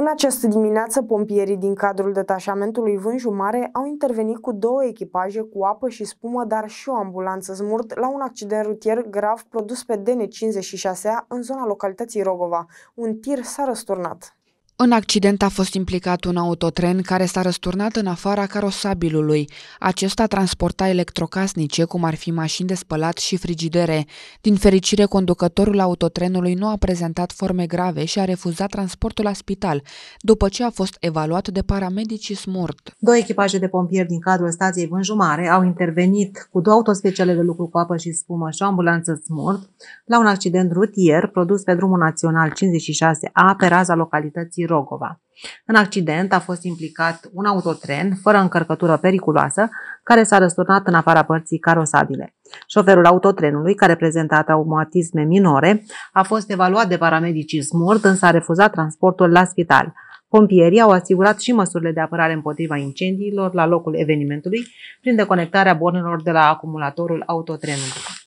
În această dimineață, pompierii din cadrul detașamentului Vânju Mare au intervenit cu două echipaje cu apă și spumă, dar și o ambulanță smurt la un accident rutier grav produs pe DN56 în zona localității Rogova. Un tir s-a răsturnat. În accident a fost implicat un autotren care s-a răsturnat în afara carosabilului. Acesta transporta electrocasnice, cum ar fi mașini de spălat și frigidere. Din fericire, conducătorul autotrenului nu a prezentat forme grave și a refuzat transportul la spital, după ce a fost evaluat de paramedici smurt. Două echipaje de pompieri din cadrul stației Vânjumare au intervenit cu două autospeciale de lucru cu apă și spumă și o ambulanță smurt la un accident rutier produs pe drumul național 56A pe raza localității Rogova. În accident a fost implicat un autotren fără încărcătură periculoasă care s-a răsturnat în afara părții carosabile. Șoferul autotrenului, care prezenta traumatisme minore, a fost evaluat de paramedicii smurt, însă a refuzat transportul la spital. Pompierii au asigurat și măsurile de apărare împotriva incendiilor la locul evenimentului prin deconectarea bornelor de la acumulatorul autotrenului.